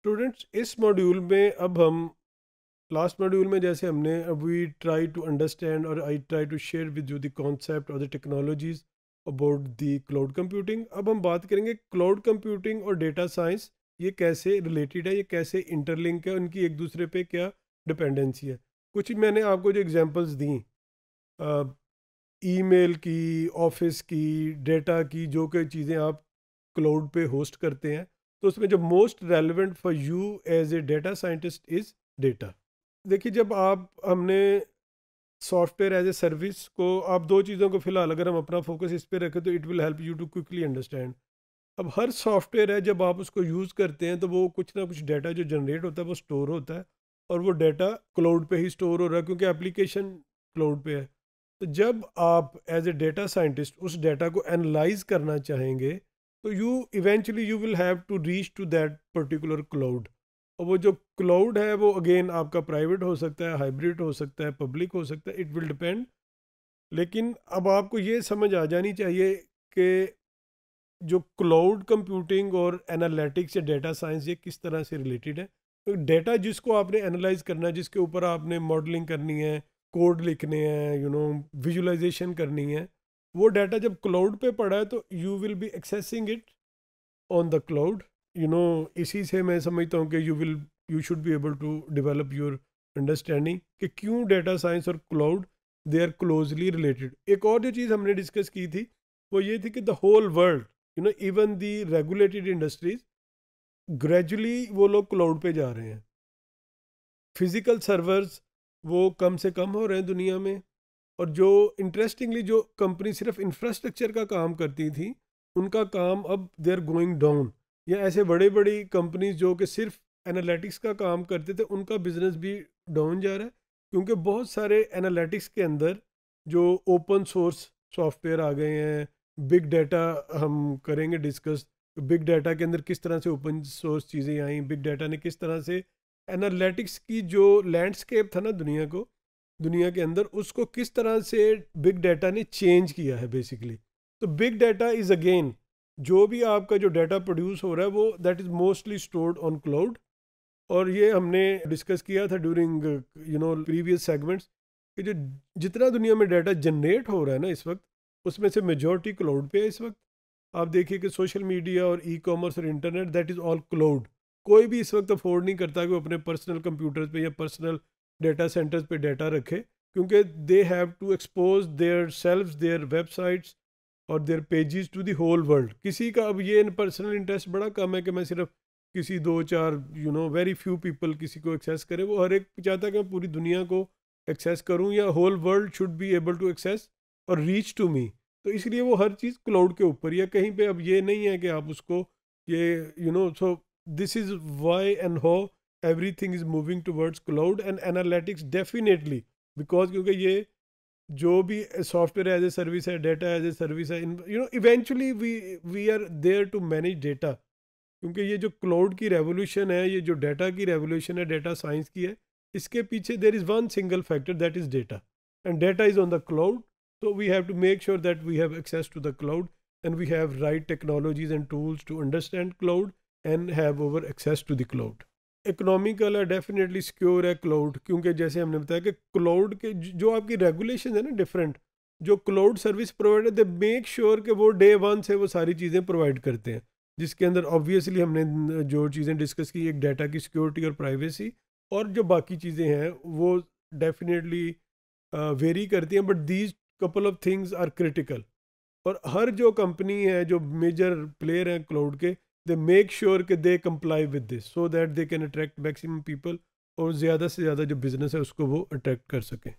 Students इस module में अब हम लास्ट मॉड्यूल में जैसे हमने अब वी ट्राई टू अंडरस्टैंड और I try to share with you the concept और the technologies about the cloud computing अब हम बात करेंगे क्लाउड कंप्यूटिंग और डेटा साइंस ये कैसे रिलेटेड है ये कैसे इंटरलिंक है उनकी एक दूसरे पे क्या डिपेंडेंसी है कुछ मैंने आपको जो एग्जाम्पल्स दी ईमेल की ऑफिस की डेटा की जो कई चीज़ें आप क्लाउड पे होस्ट करते हैं तो उसमें जो most relevant for you as a data scientist is data देखिए जब आप हमने सॉफ्टवेयर एज ए सर्विस को आप दो चीज़ों को फिलहाल अगर हम अपना फोकस इस पर रखें तो it will help you to quickly understand अब हर सॉफ्टवेयर है जब आप उसको यूज़ करते हैं तो वो कुछ ना कुछ डाटा जो जनरेट होता है वो स्टोर होता है और वो डेटा क्लाउड पे ही स्टोर हो रहा है क्योंकि एप्लीकेशन क्लाउड पे है तो जब आप एज ए डेटा साइंटिस्ट उस डाटा को एनालाइज करना चाहेंगे तो you eventually you will have to reach to that particular cloud और वो जो क्लाउड है वो अगेन आपका प्राइवेट हो सकता है हाइब्रिड हो सकता है पब्लिक हो सकता है इट विल डिपेंड लेकिन अब आपको ये समझ आ जानी चाहिए कि जो क्लाउड कंप्यूटिंग और एनालिटिक्स या डेटा साइंस ये किस तरह से रिलेटेड है तो डेटा जिसको आपने एनालाइज करना है जिसके ऊपर आपने मॉडलिंग करनी है कोड लिखने हैं यू नो विजुलाइजेशन करनी है वो डाटा जब क्लाउड पे पड़ा है तो you will be accessing it on the cloud you know इसी से मैं समझता हूँ कि you will you should be able to develop your understanding कि क्यों डाटा साइंस और cloud they are closely related एक और जो चीज़ हमने डिस्कस की थी वो ये थी कि the whole world you know even the regulated industries gradually वो लोग क्लाउड पे जा रहे हैं फिज़िकल सर्वर्स वो कम से कम हो रहे हैं दुनिया में और जो इंटरेस्टिंगली जो कंपनी सिर्फ इंफ्रास्ट्रक्चर का काम करती थी उनका काम अब दे आर गोइंग डाउन या ऐसे बड़े बड़ी कंपनीज जो कि सिर्फ एनालिटिक्स का काम करते थे उनका बिजनेस भी डाउन जा रहा है क्योंकि बहुत सारे एनालिटिक्स के अंदर जो ओपन सोर्स सॉफ्टवेयर आ गए हैं बिग डाटा हम करेंगे डिस्कस बिग डाटा के अंदर किस तरह से ओपन सोर्स चीज़ें आई बिग डाटा ने किस तरह से एनालिटिक्स की जो लैंडस्केप था ना दुनिया को दुनिया के अंदर उसको किस तरह से बिग डाटा ने चेंज किया है बेसिकली तो बिग डाटा इज़ अगेन जो भी आपका जो डाटा प्रोड्यूस हो रहा है वो that is mostly stored on cloud और ये हमने डिस्कस किया था during you know previous segments कि जो जितना दुनिया में डाटा जनरेट हो रहा है ना इस वक्त उसमें से मेजोरिटी क्लाउड पे है इस वक्त आप देखिए कि सोशल मीडिया और ई कॉमर्स और internet that is all cloud कोई भी इस वक्त अफोर्ड नहीं करता कि वो अपने पर्सनल कंप्यूटर्स पे या पर्सनल डेटा सेंटर्स पे डेटा रखे क्योंकि they have to expose their self their websites और their pages to the whole world किसी का अब ये इन पर्सनल इंटरेस्ट बड़ा कम है कि मैं सिर्फ किसी दो चार you know very few people किसी को एक्सेस करे वो हर एक चाहता है कि मैं पूरी दुनिया को एक्सेस करूँ या whole world should be able to access और रीच टू मी तो इसलिए वो हर चीज़ क्लाउड के ऊपर या कहीं पे अब ये नहीं है कि आप उसको ये you know so this is why and how everything is moving towards cloud and analytics definitely because kyunki ye jo bhi software as a service hai data as a service hai you know eventually we we are there to manage data kyunki ye jo cloud ki revolution hai ye jo data ki revolution hai data science ki hai iske piche there is one single factor that is data and data is on the cloud so we have to make sure that we have access to the cloud and we have right technologies and tools to understand cloud and have over access to the cloud economical है definitely secure है cloud क्योंकि जैसे हमने बताया कि cloud के जो आपकी रेगुलेशन है ना डिफरेंट जो cloud service provider they make sure कि वो डे वन से वो सारी चीज़ें प्रोवाइड करते हैं जिसके अंदर ऑब्वियसली हमने जो चीज़ें डिस्कस की एक डाटा की सिक्योरिटी और प्राइवेसी और जो बाकी चीज़ें हैं वो डेफिनेटली वेरी करती हैं but these couple of things are critical और हर जो कंपनी है जो मेजर प्लेयर हैं क्लाउड के दे मेक श्योर कि they comply with this so that they can attract maximum people और ज़्यादा से ज़्यादा जो बिज़नेस है उसको वो अट्रैक्ट कर सकें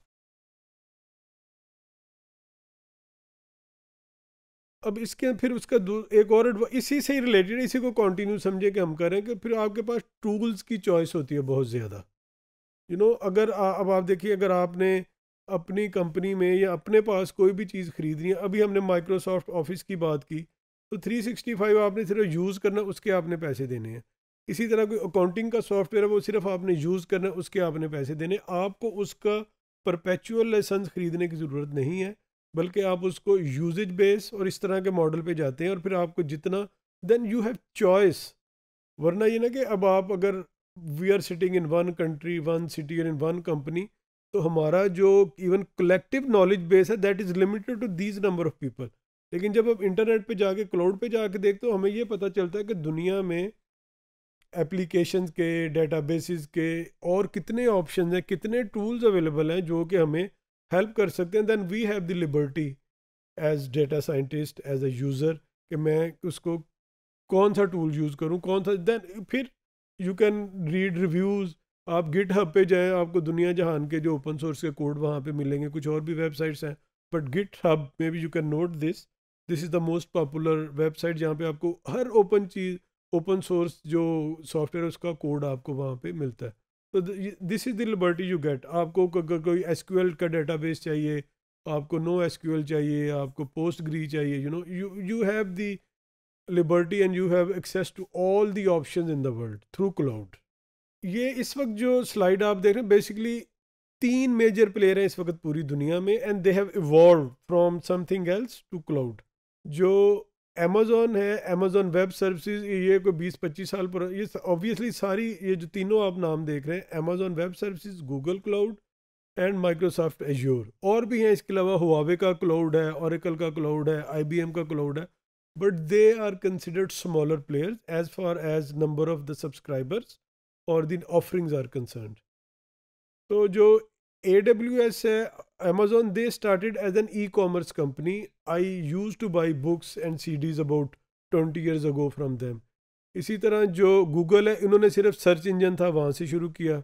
अब इसके फिर उसका एक और इसी से ही रिलेटेड इसी को कंटिन्यू समझे कि हम करें कि फिर आपके पास टूल्स की चॉइस होती है बहुत ज़्यादा यू नो अगर आ, अब आप देखिए अगर आपने अपनी कंपनी में या अपने पास कोई भी चीज़ खरीदनी है अभी हमने माइक्रोसॉफ्ट ऑफिस की बात की तो 365 आपने सिर्फ यूज़ करना उसके आपने पैसे देने हैं इसी तरह कोई अकाउंटिंग का सॉफ्टवेयर है वो सिर्फ आपने यूज़ करना उसके आपने पैसे देने आपको उसका परपेचुअल लाइसेंस ख़रीदने की ज़रूरत नहीं है बल्कि आप उसको यूजेज बेस और इस तरह के मॉडल पे जाते हैं और फिर आपको जितना देन यू हैव चॉइस वरना ये ना कि अब आप अगर we are sitting in one country one city और इन वन कंपनी तो हमारा जो इवन कलेक्टिव नॉलेज बेस है that is limited to these number of people लेकिन जब आप इंटरनेट पे जाके क्लाउड पे जाके देखते हो हमें ये पता चलता है कि दुनिया में एप्लीकेशन के डेटाबेसिस के और कितने ऑप्शन हैं कितने टूल्स अवेलेबल हैं जो कि हमें हेल्प कर सकते हैं then we have the liberty as data scientist as a user कि मैं उसको कौन सा टूल यूज़ करूँ कौन सा दैन फिर यू कैन रीड रिव्यूज़ आप गिट हब पे जाएँ आपको दुनिया जहान के जो ओपन सोर्स के कोड वहाँ पे मिलेंगे कुछ और भी वेबसाइट्स हैं बट गिट हब में भी you can note this this is the most popular website जहाँ पे आपको हर ओपन चीज़ ओपन सोर्स जो सॉफ्टवेयर उसका कोड आपको वहाँ पे मिलता है तो this is the liberty you get आपको अगर कोई एस का डेटाबेस चाहिए आपको नो एस चाहिए आपको पोस्ट ग्री चाहिए you know you you have the liberty and you have access to all the option in the world through cloud ये इस वक्त जो स्लाइड आप देख रहे हैं बेसिकली तीन मेजर प्लेयर हैं इस वक्त पूरी दुनिया में and they have evolve from something else to cloud जो अमेजोन है अमेजोन वेब सर्विसेज ये कोई बीस पच्चीस साल पर ये ऑब्वियसली सारी ये जो तीनों आप नाम देख रहे हैं Amazon web services Google cloud and Microsoft Azure और भी हैं इसके अलावा हुआवे का क्लाउड है औरकल का क्लाउड है आई का क्लाउड है but they are considered smaller players as far as number of the subscribers और दिन ऑफरिंग्स आर कंसर्न तो जो ए डब्ल्यू एस है Amazon, they started as an e commerce company. I used to buy books and CDs about 20 years ago from them. इसी तरह जो Google है इन्होंने सिर्फ सर्च इंजन था वहाँ से शुरू किया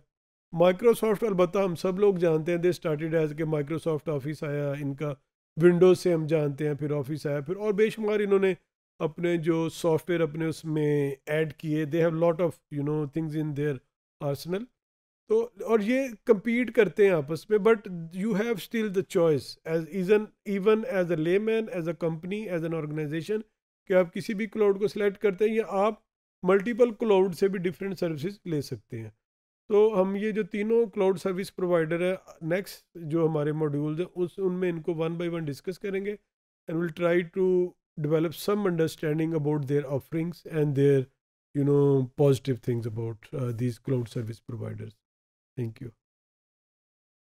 माइक्रोसॉफ्ट अलबत् हम सब लोग जानते हैं दे स्टार्टेड एज के माइक्रोसॉफ्ट ऑफिस आया इनका विंडोज़ से हम जानते हैं फिर ऑफिस आया फिर और बेशुमार इन्होंने अपने जो सॉफ्टवेयर अपने उसमें ऐड किए they have lot of you know things in their arsenal तो और ये कंपीट करते हैं आपस में but you have still the choice as an even as a layman as a company as an organisation कि आप किसी भी क्लाउड को सिलेक्ट करते हैं या आप मल्टीपल क्लाउड से भी डिफरेंट सर्विसेज ले सकते हैं तो हम ये जो तीनों क्लाउड सर्विस प्रोवाइडर है नेक्स्ट जो हमारे मॉड्यूल्स हैं उस उनमें इनको वन बाय वन डिस्कस करेंगे and will try to develop some understanding about their offerings and their you know positive things about these cloud service providers Thank you.